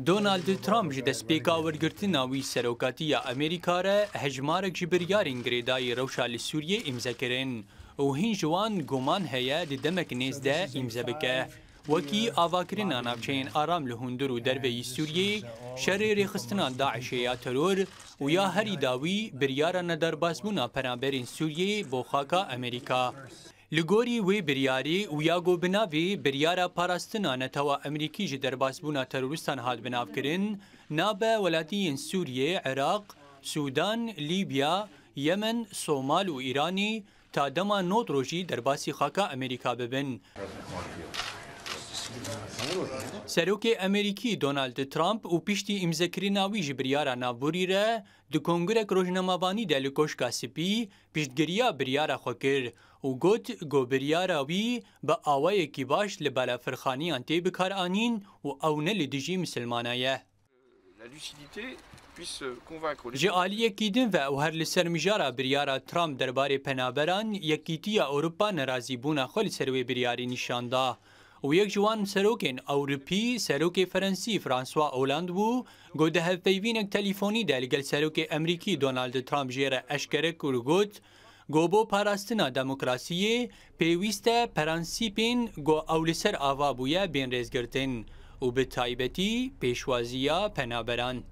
دۆنالد ترامپ ji destpêka wergirtina wî serokatiya Amerîka re hejmarek ji biryarên girêdayî rewşa li Sûriyê îmze kirin û hîn ji wan goman heye di demek nêz de îmze bike. Wekî avakirina navçeyên aram li hundir û derveyî Sûriyê, şerê rêxistina daişê ya teror û ya herî dawî biryara nederbasbûna peramberên Sûriyê bo xaka Amerîka. لګوري وی بریاري او یاګو بناوی بریارا پاراستنا نتاو امریکي جی درباسبونا تروریستان هات بناو کرین نابه ولاتیین سوریه عراق سودان لیبیا یمن سومال و ایرانی تا دما نوت روجی درباسی خاکا امریکا ببن Serokê Amerîkî Donald Trump û piştî îmzekirina wî ji biryara navbûrî re di Kongrek Rojnamavanî de li koşka spî piştgiriya biryara xwe kir û got got biryara wî bi awayekî baş li balafirxaniyan tê bikar anîn û ew ne li dijî misilmana ye. Ji aliyekî din ve ew her li ser mijara biryara Trump derbarê penaberan yekîtiya Ewropa nerazîbûna xwe li ser wê biryarî nîşanda. و yek ji wan serokên Ewropî serokê Ferensî Fransa Oland bû, got di hevpeyvînek telefînî de li gel serokê Emerîkî Donald Trump jê re eşkere kur got, Gobo parastina demokrasiyê pêwîst e peransîpên go ew li ser ava bûye bên rêzgirtin û bi taybetî pêşwaziya penaberan.